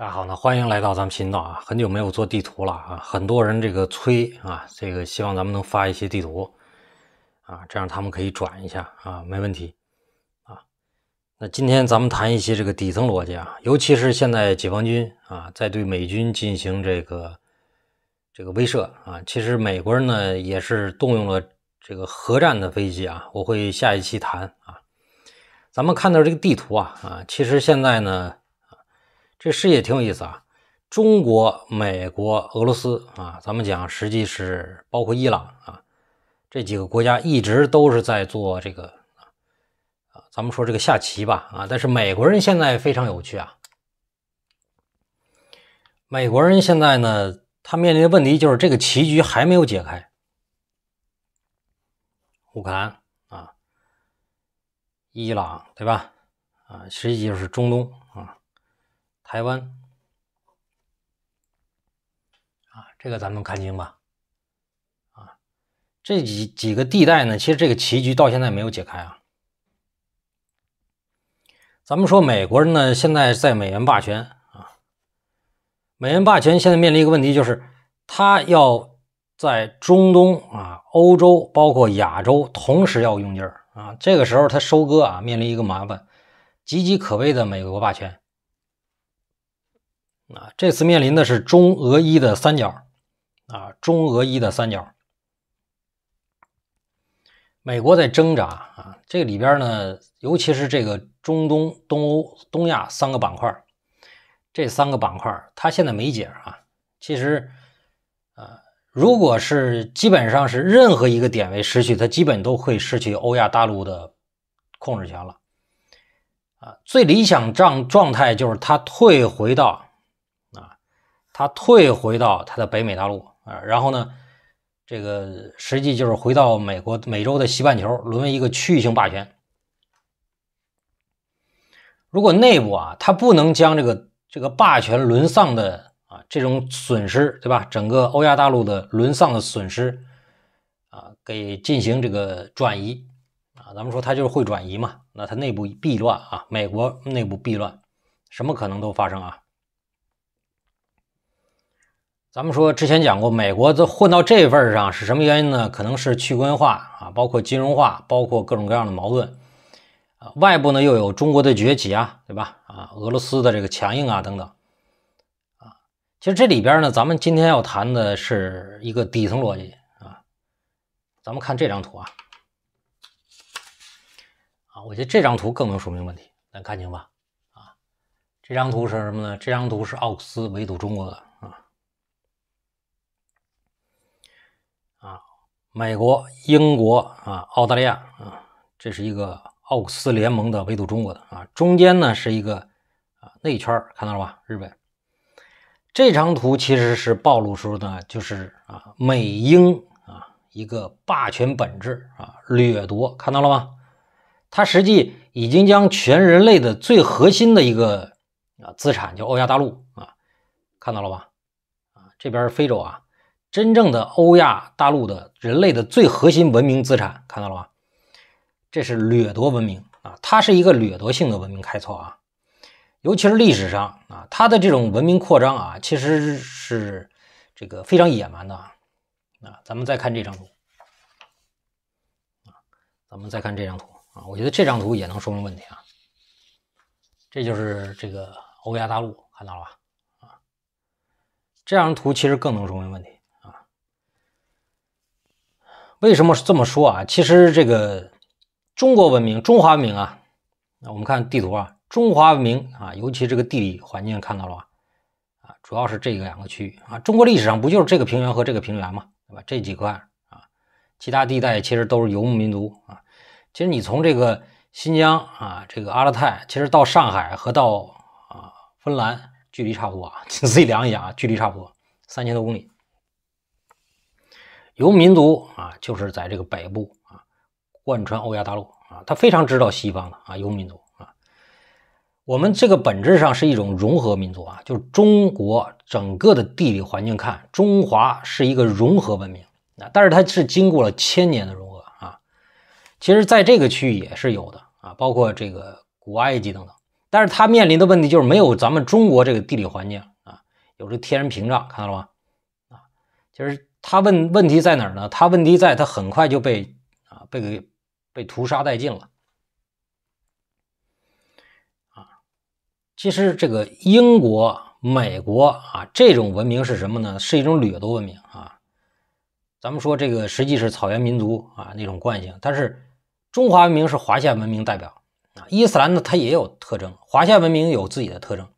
大家好呢，欢迎来到咱们频道啊！很久没有做地图了啊，很多人这个催啊，这个希望咱们能发一些地图啊，这样他们可以转一下啊，没问题啊。那今天咱们谈一些这个底层逻辑啊，尤其是现在解放军啊在对美军进行这个这个威慑啊，其实美国人呢也是动用了这个核战的飞机啊，我会下一期谈啊。咱们看到这个地图啊啊，其实现在呢。这事也挺有意思啊，中国、美国、俄罗斯啊，咱们讲实际是包括伊朗啊，这几个国家一直都是在做这个啊，咱们说这个下棋吧啊，但是美国人现在非常有趣啊，美国人现在呢，他面临的问题就是这个棋局还没有解开，乌克兰啊，伊朗对吧？啊，实际就是中东。台湾啊，这个咱们看清吧，啊，这几几个地带呢，其实这个棋局到现在没有解开啊。咱们说美国人呢，现在在美元霸权啊，美元霸权现在面临一个问题，就是他要在中东啊、欧洲包括亚洲同时要用劲儿啊，这个时候他收割啊，面临一个麻烦，岌岌可危的美国霸权。啊，这次面临的是中俄伊的三角，啊，中俄伊的三角，美国在挣扎啊，这里边呢，尤其是这个中东、东欧、东亚三个板块，这三个板块它现在没解啊。其实啊，如果是基本上是任何一个点位失去，它基本都会失去欧亚大陆的控制权了。啊，最理想状状态就是它退回到。他退回到他的北美大陆啊，然后呢，这个实际就是回到美国美洲的西半球，沦为一个区域性霸权。如果内部啊，他不能将这个这个霸权沦丧的啊这种损失，对吧？整个欧亚大陆的沦丧的损失啊，给进行这个转移啊，咱们说他就是会转移嘛，那他内部必乱啊，美国内部必乱，什么可能都发生啊。咱们说之前讲过，美国都混到这份儿上是什么原因呢？可能是去工业化啊，包括金融化，包括各种各样的矛盾，啊，外部呢又有中国的崛起啊，对吧？啊，俄罗斯的这个强硬啊等等，啊，其实这里边呢，咱们今天要谈的是一个底层逻辑啊。咱们看这张图啊，啊，我觉得这张图更能说明问题，能看清吧？啊，这张图是什么呢？这张图是奥克斯围堵中国的。啊，美国、英国啊，澳大利亚啊，这是一个“奥斯联盟”的围堵中国的啊，中间呢是一个啊内圈，看到了吧？日本这张图其实是暴露出呢，就是啊美英啊一个霸权本质啊掠夺，看到了吗？它实际已经将全人类的最核心的一个啊资产，叫欧亚大陆啊，看到了吧？啊，这边是非洲啊。真正的欧亚大陆的人类的最核心文明资产，看到了吧？这是掠夺文明啊，它是一个掠夺性的文明，开拓啊。尤其是历史上啊，它的这种文明扩张啊，其实是这个非常野蛮的啊。咱们再看这张图啊，咱们再看这张图啊，我觉得这张图也能说明问题啊。这就是这个欧亚大陆，看到了吧？啊，这张图其实更能说明问题。为什么这么说啊？其实这个中国文明、中华文明啊，那我们看地图啊，中华文明啊，尤其这个地理环境看到了吧？啊，主要是这个两个区域啊。中国历史上不就是这个平原和这个平原吗？对吧？这几块啊，其他地带其实都是游牧民族啊。其实你从这个新疆啊，这个阿勒泰，其实到上海和到啊芬兰，距离差不多啊。你 自己量一下啊，距离差不多三千多公里。游民族啊，就是在这个北部啊，贯穿欧亚大陆啊，他非常知道西方的啊，游民族啊。我们这个本质上是一种融合民族啊，就中国整个的地理环境看，中华是一个融合文明啊，但是它是经过了千年的融合啊。其实，在这个区域也是有的啊，包括这个古埃及等等。但是它面临的问题就是没有咱们中国这个地理环境啊，有这天然屏障，看到了吗？啊，其实。他问问题在哪儿呢？他问题在，他很快就被啊被被屠杀殆尽了。啊，其实这个英国、美国啊这种文明是什么呢？是一种掠夺文明啊。咱们说这个实际是草原民族啊那种惯性，但是中华文明是华夏文明代表啊。伊斯兰呢它也有特征，华夏文明有自己的特征。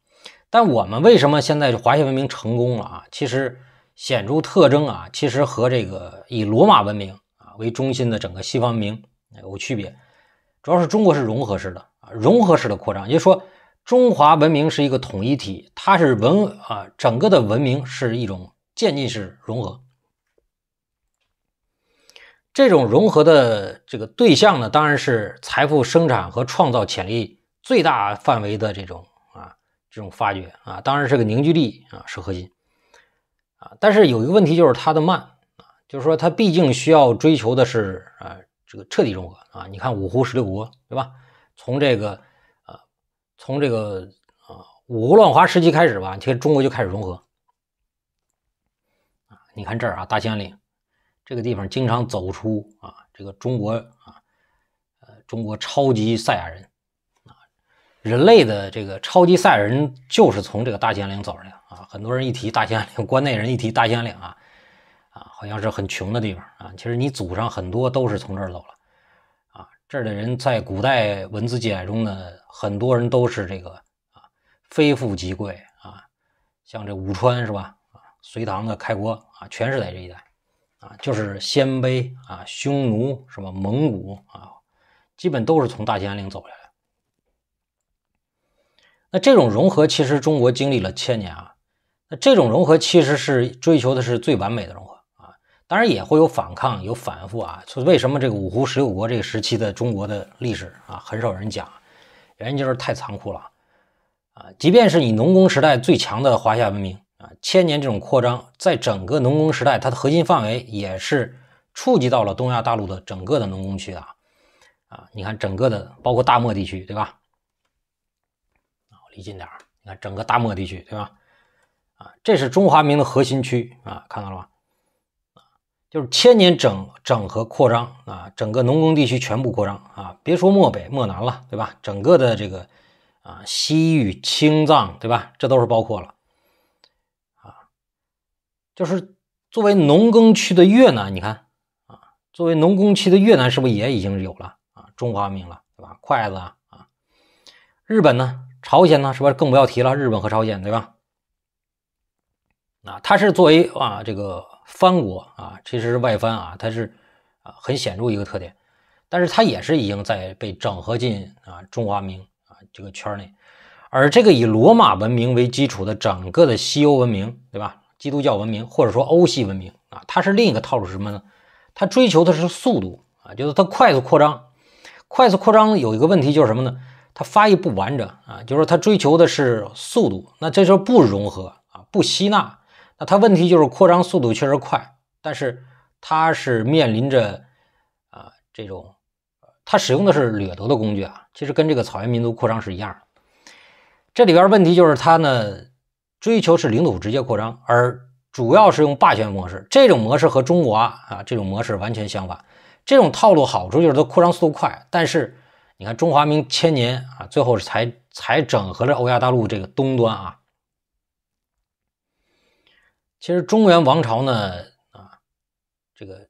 但我们为什么现在华夏文明成功了啊？其实。显著特征啊，其实和这个以罗马文明啊为中心的整个西方文明有区别，主要是中国是融合式的啊，融合式的扩张，也就是说中华文明是一个统一体，它是文啊，整个的文明是一种渐进式融合。这种融合的这个对象呢，当然是财富生产和创造潜力最大范围的这种啊这种发掘啊，当然这个凝聚力啊是核心。啊，但是有一个问题就是它的慢啊，就是说它毕竟需要追求的是啊这个彻底融合啊。你看五胡十六国对吧？从这个啊，从这个啊五胡乱华时期开始吧，其实中国就开始融合啊。你看这儿啊，大兴安岭这个地方经常走出啊这个中国啊呃中国超级赛亚人。人类的这个超级赛人就是从这个大兴安岭走来的啊！很多人一提大兴安岭，关内人一提大兴安岭啊，啊，好像是很穷的地方啊。其实你祖上很多都是从这儿走了啊。这儿的人在古代文字记载中呢，很多人都是这个啊，非富即贵啊。像这武川是吧？啊，隋唐的开国啊，全是在这一带啊。就是鲜卑啊、匈奴什么蒙古啊，基本都是从大兴安岭走来的。那这种融合其实中国经历了千年啊，那这种融合其实是追求的是最完美的融合啊，当然也会有反抗有反复啊。所以为什么这个五胡十六国这个时期的中国的历史啊，很少人讲，原因就是太残酷了啊。即便是你农工时代最强的华夏文明啊，千年这种扩张，在整个农工时代，它的核心范围也是触及到了东亚大陆的整个的农工区啊。啊，你看整个的包括大漠地区，对吧？离近点儿，你看整个大漠地区，对吧？啊，这是中华民的核心区啊，看到了吗？啊，就是千年整整合扩张啊，整个农耕地区全部扩张啊，别说漠北漠南了，对吧？整个的这个啊，西域、青藏，对吧？这都是包括了啊。就是作为农耕区的越南，你看啊，作为农耕区的越南是不是也已经有了啊？中华民了，对吧？筷子啊，日本呢？朝鲜呢，是吧？更不要提了，日本和朝鲜，对吧？啊，它是作为啊这个藩国啊，其实是外藩啊，它是啊很显著一个特点，但是它也是已经在被整合进啊中华民啊这个圈内。而这个以罗马文明为基础的整个的西欧文明，对吧？基督教文明或者说欧系文明啊，它是另一个套路是什么呢？它追求的是速度啊，就是它快速扩张，快速扩张有一个问题就是什么呢？它发育不完整啊，就是它追求的是速度，那这时候不融合啊，不吸纳，那它问题就是扩张速度确实快，但是它是面临着啊这种，它使用的是掠夺的工具啊，其实跟这个草原民族扩张是一样。这里边问题就是它呢追求是领土直接扩张，而主要是用霸权模式，这种模式和中国啊这种模式完全相反。这种套路好处就是它扩张速度快，但是。你看中华明千年啊，最后才才整合了欧亚大陆这个东端啊。其实中原王朝呢啊，这个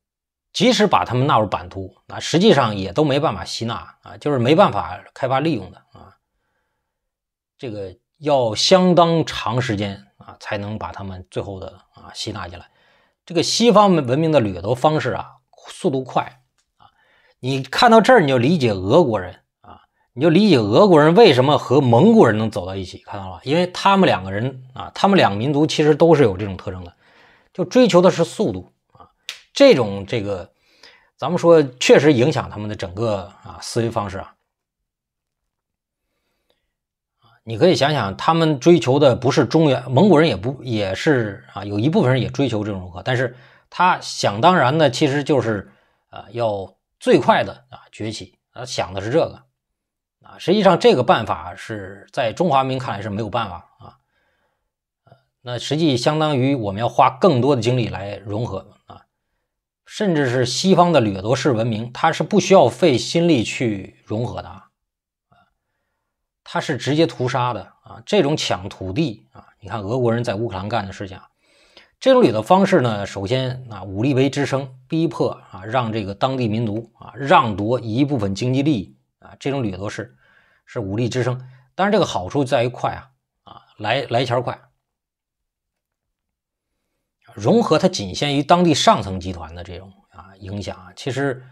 即使把他们纳入版图啊，实际上也都没办法吸纳啊，就是没办法开发利用的啊。这个要相当长时间啊，才能把他们最后的啊吸纳进来。这个西方文明的掠夺方式啊，速度快啊。你看到这儿，你就理解俄国人。你就理解俄国人为什么和蒙古人能走到一起，看到了吧？因为他们两个人啊，他们两个民族其实都是有这种特征的，就追求的是速度啊，这种这个，咱们说确实影响他们的整个啊思维方式啊。你可以想想，他们追求的不是中原，蒙古人也不也是啊，有一部分人也追求这种融合，但是他想当然的其实就是啊，要最快的啊崛起啊，想的是这个。实际上，这个办法是在中华民族看来是没有办法啊。那实际相当于我们要花更多的精力来融合啊，甚至是西方的掠夺式文明，它是不需要费心力去融合的啊，它是直接屠杀的啊。这种抢土地啊，你看俄国人在乌克兰干的事情啊，这种掠夺方式呢，首先啊，武力为支撑，逼迫啊，让这个当地民族啊，让夺一部分经济利益啊，这种掠夺是。是武力支撑，当然这个好处在于快啊啊来来钱快。融合它仅限于当地上层集团的这种啊影响啊，其实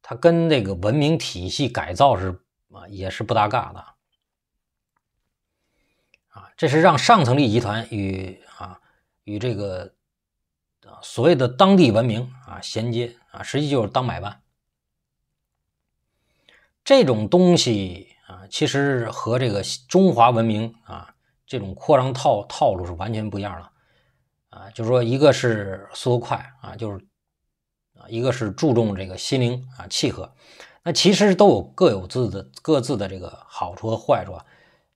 它跟那个文明体系改造是啊也是不搭嘎的啊，这是让上层利益集团与啊与这个啊所谓的当地文明啊衔接啊，实际就是当买办这种东西。啊，其实和这个中华文明啊这种扩张套套路是完全不一样了，啊，就是说一个是速度快啊，就是啊，一个是注重这个心灵啊契合，那其实都有各有自的各自的这个好处和坏处，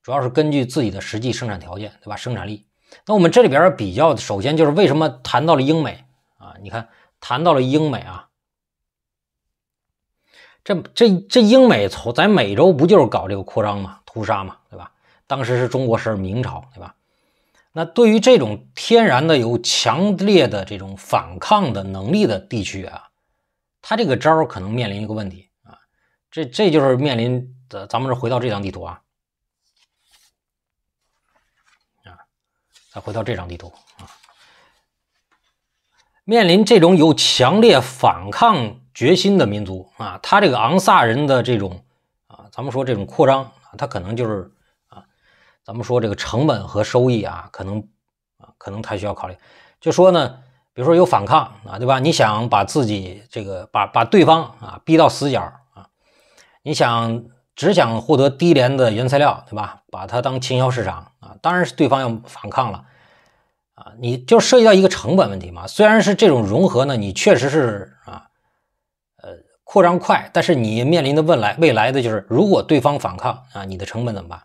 主要是根据自己的实际生产条件，对吧？生产力。那我们这里边比较，首先就是为什么谈到了英美啊？你看，谈到了英美啊。这这这英美从在美洲不就是搞这个扩张嘛，屠杀嘛，对吧？当时是中国是明朝，对吧？那对于这种天然的有强烈的这种反抗的能力的地区啊，他这个招可能面临一个问题啊。这这就是面临的。咱们是回到这张地图啊，啊，再回到这张地图啊，面临这种有强烈反抗。决心的民族啊，他这个昂萨人的这种啊，咱们说这种扩张，他可能就是啊，咱们说这个成本和收益啊，可能啊，可能他需要考虑。就说呢，比如说有反抗啊，对吧？你想把自己这个把把对方啊逼到死角啊，你想只想获得低廉的原材料，对吧？把它当倾销市场啊，当然是对方要反抗了啊，你就涉及到一个成本问题嘛。虽然是这种融合呢，你确实是。扩张快，但是你面临的未来未来的就是，如果对方反抗啊，你的成本怎么办？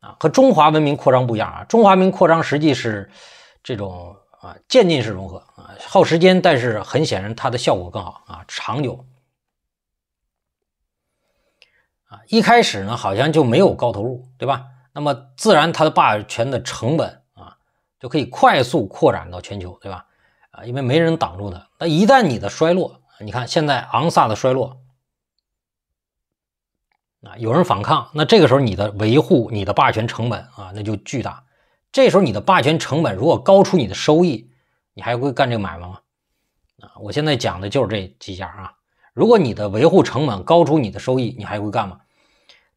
啊，和中华文明扩张不一样啊，中华文明扩张实际是这种啊渐进式融合啊，耗时间，但是很显然它的效果更好啊，长久。啊，一开始呢好像就没有高投入，对吧？那么自然它的霸权的成本啊就可以快速扩展到全球，对吧？啊，因为没人挡住它。那一旦你的衰落，你看，现在昂萨的衰落啊，有人反抗，那这个时候你的维护你的霸权成本啊，那就巨大。这时候你的霸权成本如果高出你的收益，你还会干这个买卖吗？啊，我现在讲的就是这几家啊。如果你的维护成本高出你的收益，你还会干吗？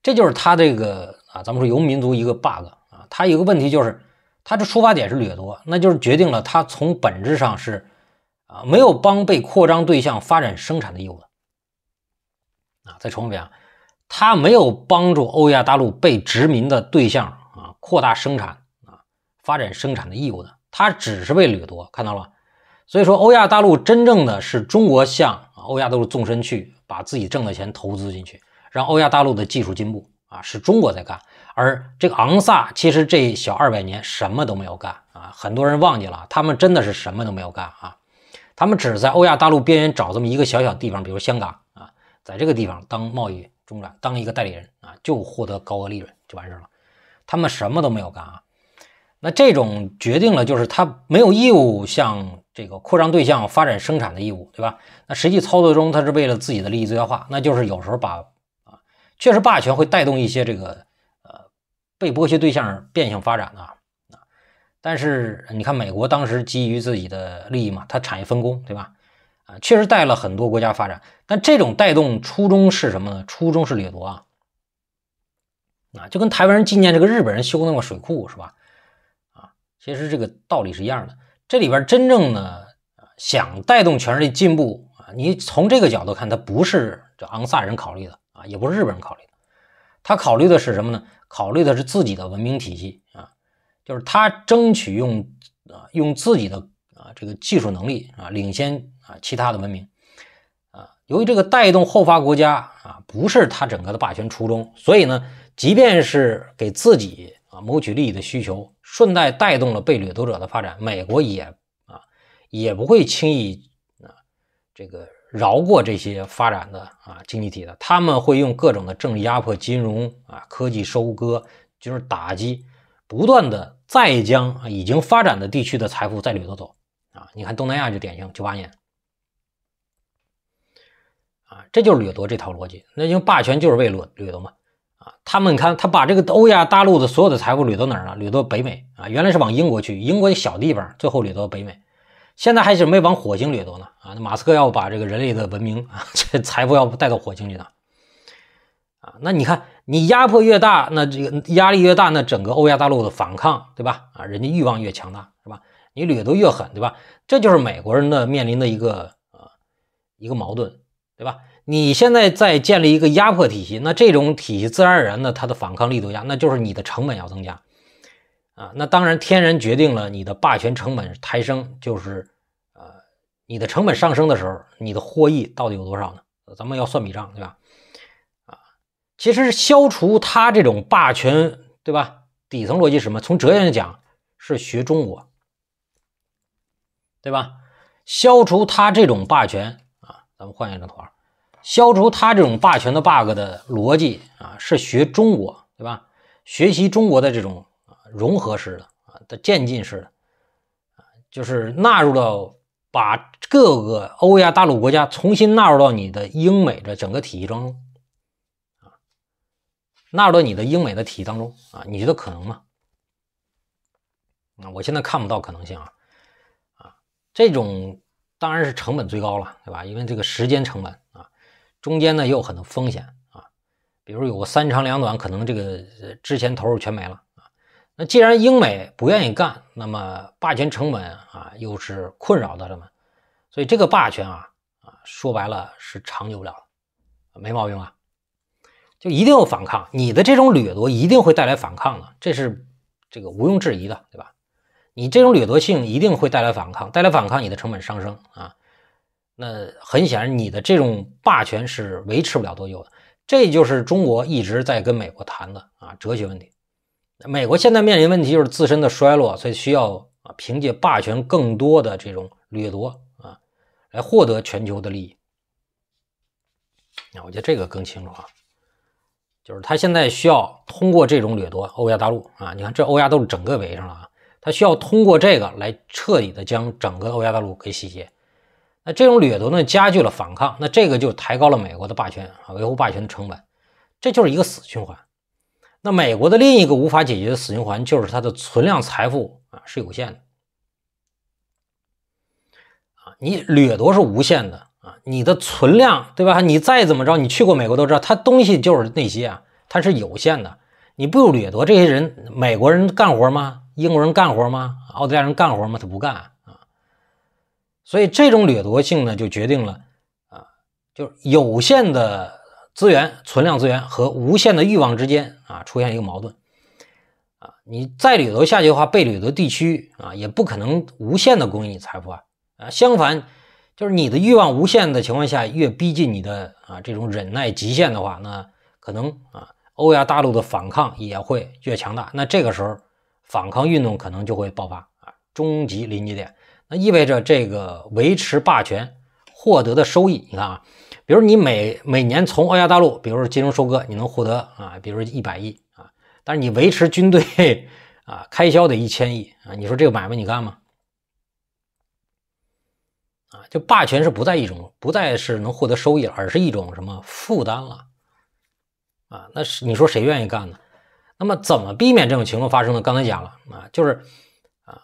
这就是他这个啊，咱们说游民族一个 bug 啊，他一个问题就是，他的出发点是掠夺，那就是决定了他从本质上是。啊，没有帮被扩张对象发展生产的义务的，啊，再重复一遍啊，他没有帮助欧亚大陆被殖民的对象啊，扩大生产啊，发展生产的义务的，他只是被掠夺，看到了吗？所以说，欧亚大陆真正的是中国向欧亚大陆纵深去，把自己挣的钱投资进去，让欧亚大陆的技术进步啊，是中国在干，而这个昂萨其实这小二百年什么都没有干啊，很多人忘记了，他们真的是什么都没有干啊。他们只是在欧亚大陆边缘找这么一个小小地方，比如香港啊，在这个地方当贸易中转，当一个代理人啊，就获得高额利润就完事了。他们什么都没有干啊。那这种决定了就是他没有义务向这个扩张对象发展生产的义务，对吧？那实际操作中，他是为了自己的利益最大化，那就是有时候把啊，确实霸权会带动一些这个呃被剥削对象变相发展啊。但是你看，美国当时基于自己的利益嘛，它产业分工，对吧？啊，确实带了很多国家发展，但这种带动初衷是什么呢？初衷是掠夺啊！啊，就跟台湾人纪念这个日本人修那个水库是吧？啊，其实这个道理是一样的。这里边真正的啊想带动全世界进步啊，你从这个角度看，它不是这昂萨人考虑的啊，也不是日本人考虑的，他考虑的是什么呢？考虑的是自己的文明体系啊。就是他争取用啊用自己的啊这个技术能力啊领先啊其他的文明啊，由于这个带动后发国家啊不是他整个的霸权初衷，所以呢，即便是给自己啊谋取利益的需求，顺带带动了被掠夺者的发展，美国也啊也不会轻易啊这个饶过这些发展的啊经济体的，他们会用各种的政治压迫、金融啊、科技收割，就是打击不断的。再将已经发展的地区的财富再掠夺走啊！你看东南亚就典型，九八年，啊，这就是掠夺这套逻辑。那因为霸权就是为掠掠夺嘛，啊，他们你看他把这个欧亚大陆的所有的财富掠夺哪儿了？掠夺北美啊，原来是往英国去，英国小地方，最后掠夺北美。现在还准备往火星掠夺呢，啊，马斯克要把这个人类的文明啊，这财富要带到火星去呢，啊，那你看。你压迫越大，那这个压力越大，那整个欧亚大陆的反抗，对吧？啊，人家欲望越强大，是吧？你掠夺越狠，对吧？这就是美国人的面临的一个啊一个矛盾，对吧？你现在在建立一个压迫体系，那这种体系自然而然的，它的反抗力度大，那就是你的成本要增加，啊，那当然天然决定了你的霸权成本抬升，就是呃，你的成本上升的时候，你的获益到底有多少呢？咱们要算笔账，对吧？其实消除他这种霸权，对吧？底层逻辑是什么？从哲学上讲，是学中国，对吧？消除他这种霸权啊，咱们换一个图消除他这种霸权的 bug 的逻辑啊，是学中国，对吧？学习中国的这种啊融合式的啊的渐进式的啊，就是纳入到把各个欧亚大陆国家重新纳入到你的英美的整个体系中。纳入到你的英美的体系当中啊？你觉得可能吗？那我现在看不到可能性啊！啊，这种当然是成本最高了，对吧？因为这个时间成本啊，中间呢也有很多风险啊，比如有个三长两短，可能这个之前投入全没了啊。那既然英美不愿意干，那么霸权成本啊又是困扰他们，所以这个霸权啊啊说白了是长久不了了，没毛病啊。就一定有反抗你的这种掠夺，一定会带来反抗的，这是这个毋庸置疑的，对吧？你这种掠夺性一定会带来反抗，带来反抗，你的成本上升啊。那很显然，你的这种霸权是维持不了多久的。这就是中国一直在跟美国谈的啊哲学问题。美国现在面临问题就是自身的衰落，所以需要啊凭借霸权更多的这种掠夺啊来获得全球的利益。那我觉得这个更清楚啊。就是他现在需要通过这种掠夺欧亚大陆啊，你看这欧亚都是整个围上了啊，他需要通过这个来彻底的将整个欧亚大陆给洗劫。那这种掠夺呢，加剧了反抗，那这个就抬高了美国的霸权啊，维护霸权的成本，这就是一个死循环。那美国的另一个无法解决的死循环，就是它的存量财富啊是有限的啊，你掠夺是无限的。啊，你的存量对吧？你再怎么着，你去过美国都知道，它东西就是那些啊，它是有限的。你不掠夺这些人，美国人干活吗？英国人干活吗？澳大利亚人干活吗？他不干啊。所以这种掠夺性呢，就决定了啊，就是有限的资源存量资源和无限的欲望之间啊，出现一个矛盾。啊，你再掠夺下去的话，被掠夺地区啊，也不可能无限的供应你财富啊啊，相反。就是你的欲望无限的情况下，越逼近你的啊这种忍耐极限的话，那可能啊欧亚大陆的反抗也会越强大。那这个时候反抗运动可能就会爆发啊，终极临界点。那意味着这个维持霸权获得的收益，你看啊，比如你每每年从欧亚大陆，比如说金融收割，你能获得啊，比如一百亿啊，但是你维持军队 啊开销得一千亿啊，你说这个买卖你干吗？啊，就霸权是不在一种不再是能获得收益了，而是一种什么负担了，啊，那是你说谁愿意干呢？那么怎么避免这种情况发生呢？刚才讲了啊，就是啊，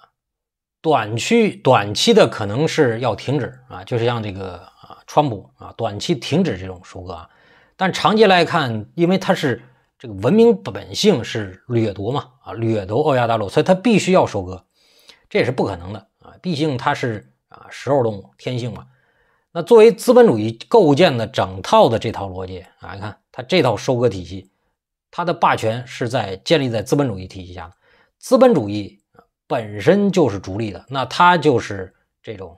短期短期的可能是要停止啊，就是让这个啊，川普啊，短期停止这种收割啊。但长期来看，因为他是这个文明本性是掠夺嘛啊，掠夺欧亚大陆，所以他必须要收割，这也是不可能的啊，毕竟他是。啊，食肉动物天性嘛。那作为资本主义构建的整套的这套逻辑啊，你看它这套收割体系，它的霸权是在建立在资本主义体系下的。资本主义本身就是逐利的，那它就是这种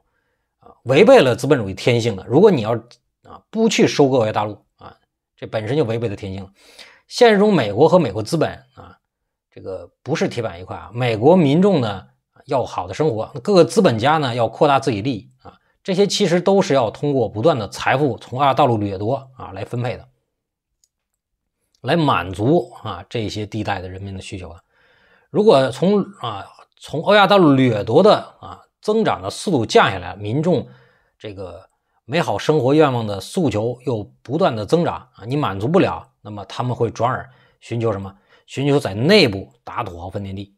啊违背了资本主义天性的。如果你要啊不去收割外大陆啊，这本身就违背了天性。现实中，美国和美国资本啊，这个不是铁板一块啊，美国民众呢？要好的生活，各个资本家呢要扩大自己利益啊，这些其实都是要通过不断的财富从二道路掠夺啊来分配的，来满足啊这些地带的人民的需求的。如果从啊从欧亚大陆掠夺的啊增长的速度降下来，民众这个美好生活愿望的诉求又不断的增长啊，你满足不了，那么他们会转而寻求什么？寻求在内部打土豪分田地。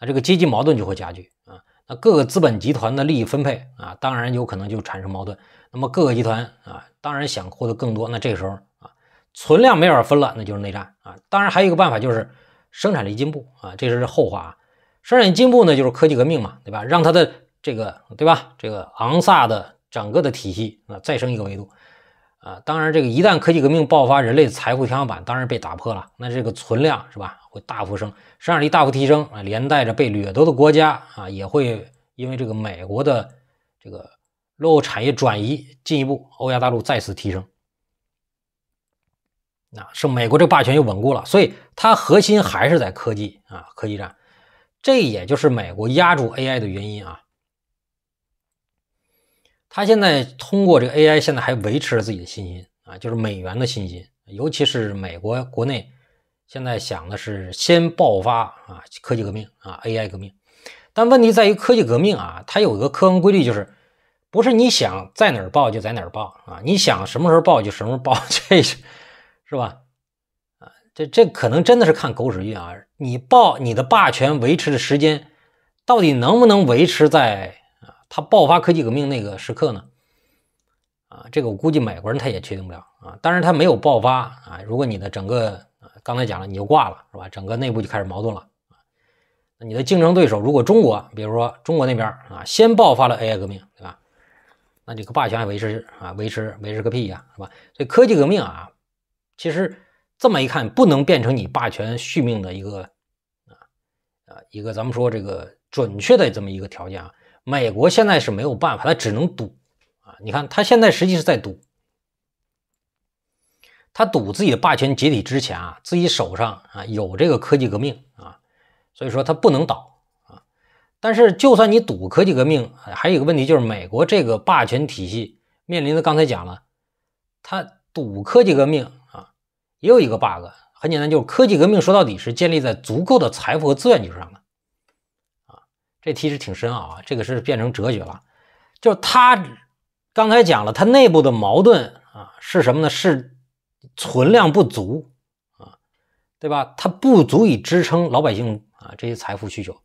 那这个阶级矛盾就会加剧啊，那各个资本集团的利益分配啊，当然有可能就产生矛盾。那么各个集团啊，当然想获得更多，那这个时候啊，存量没法分了，那就是内战啊。当然还有一个办法就是生产力进步啊，这是后话啊。生产力进步呢，就是科技革命嘛，对吧？让它的这个对吧，这个昂萨的整个的体系啊，再生一个维度。啊，当然，这个一旦科技革命爆发，人类财富天花板当然被打破了，那这个存量是吧，会大幅升，生产力大幅提升啊，连带着被掠夺的国家啊，也会因为这个美国的这个落后产业转移，进一步欧亚大陆再次提升，啊，是美国这个霸权又稳固了，所以它核心还是在科技啊，科技战，这也就是美国压住 AI 的原因啊。他现在通过这个 AI，现在还维持着自己的信心啊，就是美元的信心，尤其是美国国内现在想的是先爆发啊，科技革命啊，AI 革命。但问题在于科技革命啊，它有一个客观规律，就是不是你想在哪儿爆就在哪儿爆啊，你想什么时候爆就什么时候爆，这是是吧？啊，这这可能真的是看狗屎运啊，你爆你的霸权维持的时间到底能不能维持在？他爆发科技革命那个时刻呢？啊，这个我估计美国人他也确定不了啊。但是他没有爆发啊。如果你的整个，刚才讲了，你就挂了是吧？整个内部就开始矛盾了啊。你的竞争对手，如果中国，比如说中国那边啊，先爆发了 AI 革命，对吧？那这个霸权还维持啊？维持维持个屁呀，是吧？所以科技革命啊，其实这么一看，不能变成你霸权续命的一个啊啊一个，咱们说这个准确的这么一个条件啊。美国现在是没有办法，他只能赌啊！你看，他现在实际是在赌，他赌自己的霸权解体之前啊，自己手上啊有这个科技革命啊，所以说他不能倒啊。但是，就算你赌科技革命，还有一个问题就是美国这个霸权体系面临的，刚才讲了，他赌科技革命啊，也有一个 bug，很简单，就是科技革命说到底是建立在足够的财富和资源基础上的。这题是挺深奥啊，这个是变成哲学了。就是他刚才讲了，它内部的矛盾啊是什么呢？是存量不足啊，对吧？它不足以支撑老百姓啊这些财富需求。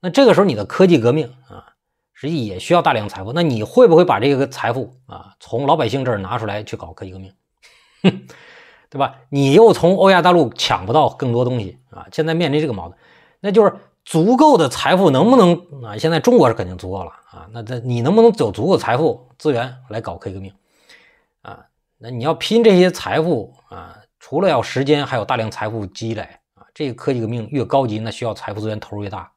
那这个时候你的科技革命啊，实际也需要大量财富。那你会不会把这个财富啊从老百姓这儿拿出来去搞科技革命？对吧？你又从欧亚大陆抢不到更多东西啊，现在面临这个矛盾，那就是。足够的财富能不能啊？现在中国是肯定足够了啊。那这你能不能有足够财富资源来搞科技革命啊？那你要拼这些财富啊，除了要时间，还有大量财富积累啊。这个科技革命越高级，那需要财富资源投入越大。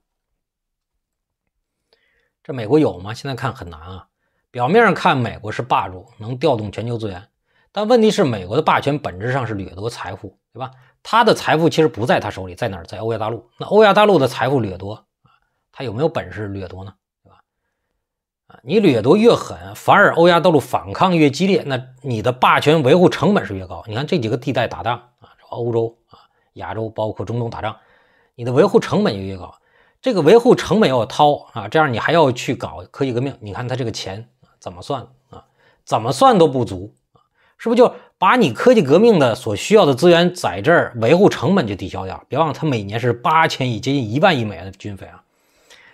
这美国有吗？现在看很难啊。表面上看美国是霸主，能调动全球资源，但问题是美国的霸权本质上是掠夺财富，对吧？他的财富其实不在他手里，在哪儿？在欧亚大陆。那欧亚大陆的财富掠夺啊，他有没有本事掠夺呢？对吧？啊，你掠夺越狠，反而欧亚大陆反抗越激烈，那你的霸权维护成本是越高。你看这几个地带打仗啊，欧洲啊、亚洲，包括中东打仗，你的维护成本就越高。这个维护成本要掏啊，这样你还要去搞科技革命。你看他这个钱怎么算啊？怎么算都不足，是不是就？把你科技革命的所需要的资源在这儿维护成本就抵消掉，别忘了他每年是八千亿，接近一万亿美元的军费啊！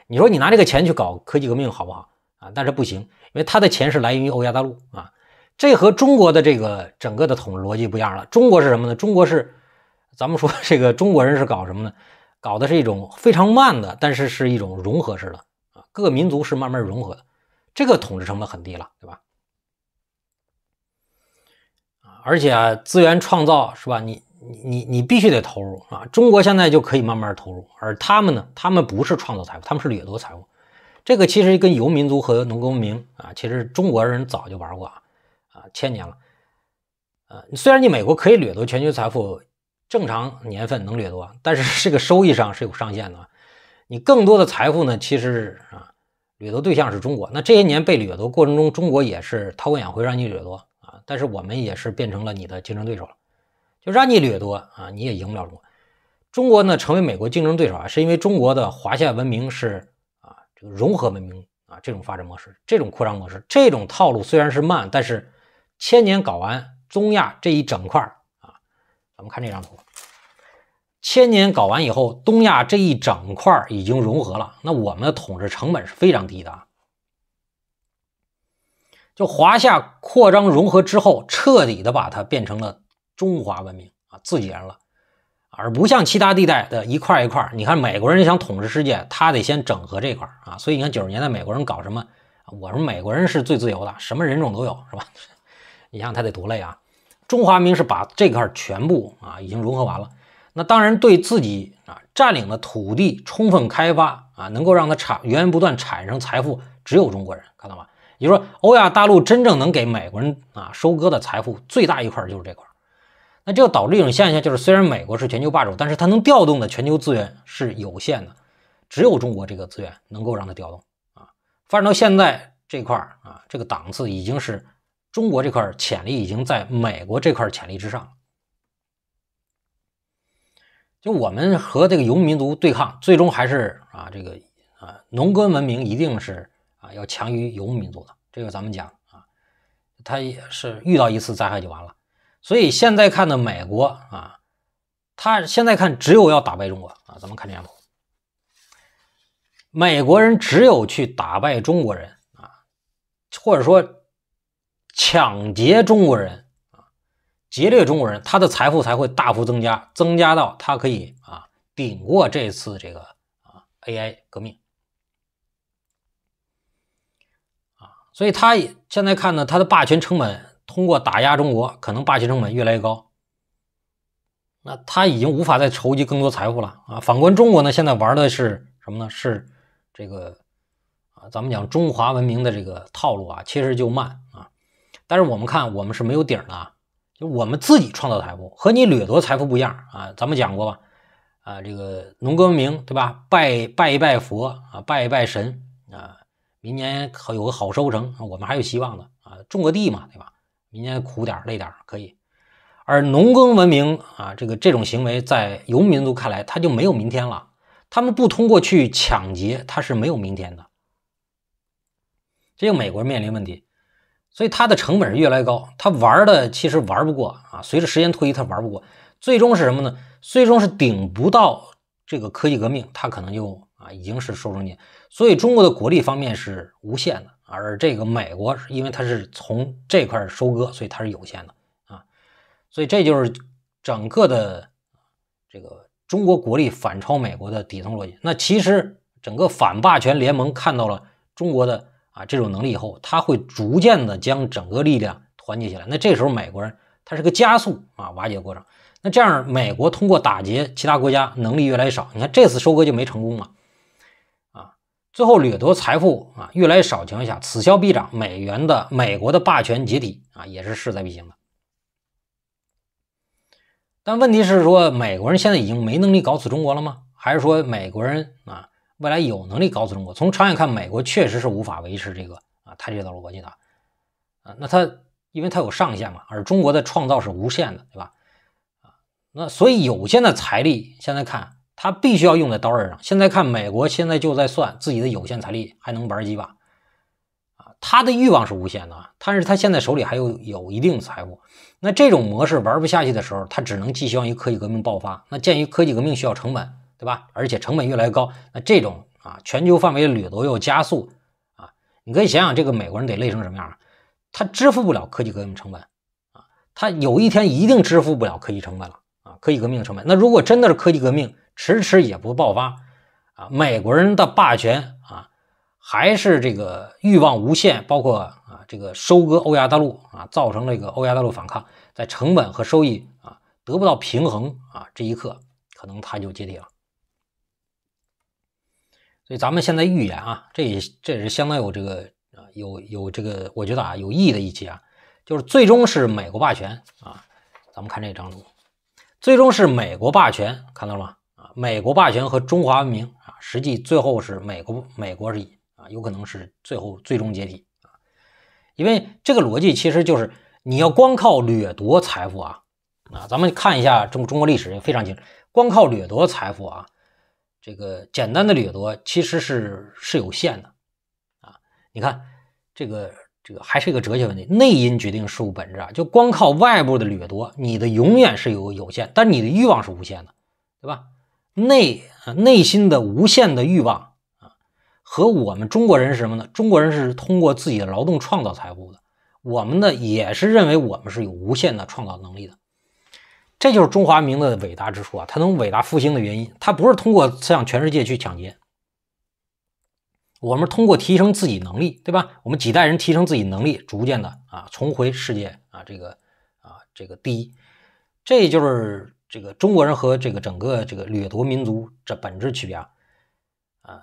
你说你拿这个钱去搞科技革命好不好啊？但是不行，因为他的钱是来源于欧亚大陆啊，这和中国的这个整个的统治逻辑不一样了。中国是什么呢？中国是咱们说这个中国人是搞什么呢？搞的是一种非常慢的，但是是一种融合式的啊，各个民族是慢慢融合的，这个统治成本很低了，对吧？而且啊、资源创造是吧？你你你你必须得投入啊！中国现在就可以慢慢投入，而他们呢？他们不是创造财富，他们是掠夺财富。这个其实跟游民族和农耕文明啊，其实中国人早就玩过啊啊，千年了。呃，虽然你美国可以掠夺全球财富，正常年份能掠夺，但是这个收益上是有上限的。你更多的财富呢？其实啊，掠夺对象是中国。那这些年被掠夺过程中，中国也是韬光养晦，让你掠夺。但是我们也是变成了你的竞争对手了，就让你掠夺啊，你也赢不了中国。中国呢，成为美国竞争对手啊，是因为中国的华夏文明是啊，这个融合文明啊，这种发展模式，这种扩张模式，这种套路虽然是慢，但是千年搞完中亚这一整块啊，咱们看这张图，千年搞完以后，东亚这一整块已经融合了，那我们的统治成本是非常低的。就华夏扩张融合之后，彻底的把它变成了中华文明啊，自己人了，而不像其他地带的一块一块。你看美国人想统治世界，他得先整合这块儿啊。所以你看九十年代美国人搞什么，我说美国人是最自由的，什么人种都有，是吧？你想想他得多累啊！中华民是把这块儿全部啊已经融合完了，那当然对自己啊占领的土地充分开发啊，能够让它产源源不断产生财富，只有中国人看到吗？也就是说，欧亚大陆真正能给美国人啊收割的财富，最大一块就是这块那这就导致一种现象，就是虽然美国是全球霸主，但是它能调动的全球资源是有限的，只有中国这个资源能够让它调动啊。发展到现在这块啊，这个档次已经是中国这块潜力已经在美国这块潜力之上。就我们和这个游牧民族对抗，最终还是啊这个啊农耕文明一定是。要强于游牧民族的，这个咱们讲啊，他也是遇到一次灾害就完了。所以现在看的美国啊，他现在看只有要打败中国啊，咱们看这张图，美国人只有去打败中国人啊，或者说抢劫中国人啊，劫掠中国人，他的财富才会大幅增加，增加到他可以啊顶过这次这个啊 AI 革命。所以他现在看呢，他的霸权成本通过打压中国，可能霸权成本越来越高。那他已经无法再筹集更多财富了啊！反观中国呢，现在玩的是什么呢？是这个啊，咱们讲中华文明的这个套路啊，其实就慢啊。但是我们看，我们是没有顶的，就我们自己创造财富和你掠夺财富不一样啊。咱们讲过吧？啊，这个农耕文明对吧？拜拜一拜佛啊，拜一拜神啊。明年好有个好收成，我们还有希望的啊！种个地嘛，对吧？明年苦点累点可以。而农耕文明啊，这个这种行为在游牧民族看来，他就没有明天了。他们不通过去抢劫，他是没有明天的。这个美国面临问题，所以它的成本是越来越高。他玩的其实玩不过啊，随着时间推移，他玩不过。最终是什么呢？最终是顶不到这个科技革命，他可能就。已经是收成年，所以中国的国力方面是无限的，而这个美国因为它是从这块收割，所以它是有限的啊，所以这就是整个的这个中国国力反超美国的底层逻辑。那其实整个反霸权联盟看到了中国的啊这种能力以后，它会逐渐的将整个力量团结起来。那这时候美国人他是个加速啊瓦解过程，那这样美国通过打劫其他国家能力越来越少。你看这次收割就没成功嘛？最后掠夺财富啊，越来越少情况下，此消彼长，美元的美国的霸权解体啊，也是势在必行的。但问题是说，美国人现在已经没能力搞死中国了吗？还是说美国人啊，未来有能力搞死中国？从长远看，美国确实是无法维持这个啊，泰然道逻辑的啊，那它因为它有上限嘛，而中国的创造是无限的，对吧？啊，那所以有限的财力，现在看。他必须要用在刀刃上。现在看，美国现在就在算自己的有限财力还能玩几把啊。他的欲望是无限的，但是他现在手里还有有一定财富。那这种模式玩不下去的时候，他只能寄希望于科技革命爆发。那鉴于科技革命需要成本，对吧？而且成本越来越高。那这种啊，全球范围的掠夺又加速啊。你可以想想，这个美国人得累成什么样啊？他支付不了科技革命成本啊。他有一天一定支付不了科技成本了啊。科技革命的成本。那如果真的是科技革命，迟迟也不爆发，啊，美国人的霸权啊，还是这个欲望无限，包括啊，这个收割欧亚大陆啊，造成这个欧亚大陆反抗，在成本和收益啊得不到平衡啊，这一刻可能他就接体了。所以咱们现在预言啊，这也这也是相当有这个啊，有有这个，我觉得啊，有意义的一期啊，就是最终是美国霸权啊。咱们看这张图，最终是美国霸权，看到了吗？美国霸权和中华文明啊，实际最后是美国，美国是啊，有可能是最后最终解体啊，因为这个逻辑其实就是你要光靠掠夺财富啊啊，咱们看一下中中国历史非常清楚，光靠掠夺财富啊，这个简单的掠夺其实是是有限的啊，你看这个这个还是一个哲学问题，内因决定事物本质啊，就光靠外部的掠夺，你的永远是有有限，但你的欲望是无限的，对吧？内内心的无限的欲望啊，和我们中国人是什么呢？中国人是通过自己的劳动创造财富的。我们呢，也是认为我们是有无限的创造能力的。这就是中华民族的伟大之处啊！它能伟大复兴的原因，它不是通过向全世界去抢劫，我们通过提升自己能力，对吧？我们几代人提升自己能力，逐渐的啊，重回世界啊，这个啊，这个第一，这就是。这个中国人和这个整个这个掠夺民族这本质区别啊，啊，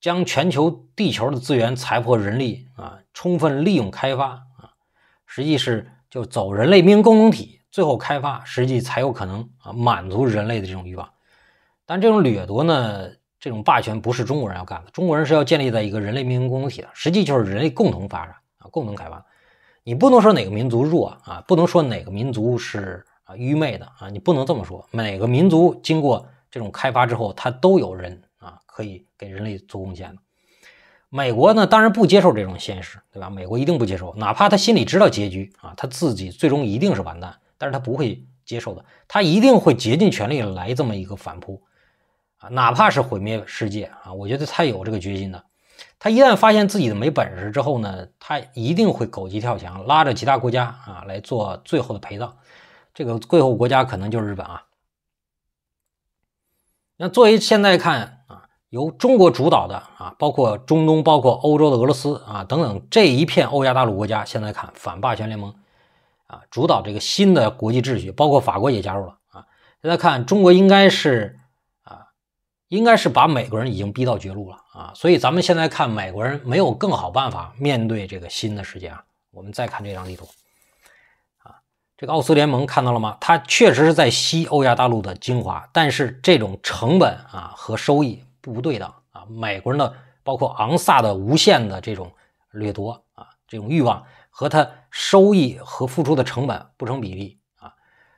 将全球地球的资源、财和人力啊，充分利用开发啊，实际是就走人类命运共同体，最后开发实际才有可能啊满足人类的这种欲望。但这种掠夺呢，这种霸权不是中国人要干的，中国人是要建立在一个人类命运共同体的，实际就是人类共同发展啊，共同开发。你不能说哪个民族弱啊，不能说哪个民族是。愚昧的啊，你不能这么说。每个民族经过这种开发之后，它都有人啊，可以给人类做贡献的。美国呢，当然不接受这种现实，对吧？美国一定不接受，哪怕他心里知道结局啊，他自己最终一定是完蛋，但是他不会接受的，他一定会竭尽全力来这么一个反扑啊，哪怕是毁灭世界啊，我觉得他有这个决心的。他一旦发现自己的没本事之后呢，他一定会狗急跳墙，拉着其他国家啊来做最后的陪葬。这个最后国家可能就是日本啊。那作为现在看啊，由中国主导的啊，包括中东、包括欧洲的俄罗斯啊等等这一片欧亚大陆国家，现在看反霸权联盟啊，主导这个新的国际秩序，包括法国也加入了啊。现在看中国应该是啊，应该是把美国人已经逼到绝路了啊。所以咱们现在看美国人没有更好办法面对这个新的世界啊。我们再看这张地图。这个奥斯联盟看到了吗？它确实是在吸欧亚大陆的精华，但是这种成本啊和收益不对等啊，美国人的包括昂萨的无限的这种掠夺啊，这种欲望和他收益和付出的成本不成比例啊，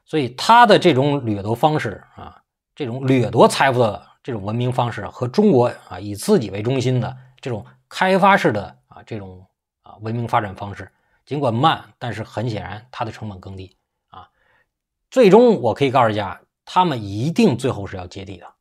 所以他的这种掠夺方式啊，这种掠夺财富的这种文明方式和中国啊以自己为中心的这种开发式的啊这种啊文明发展方式。尽管慢，但是很显然它的成本更低啊。最终，我可以告诉大家，他们一定最后是要接地的。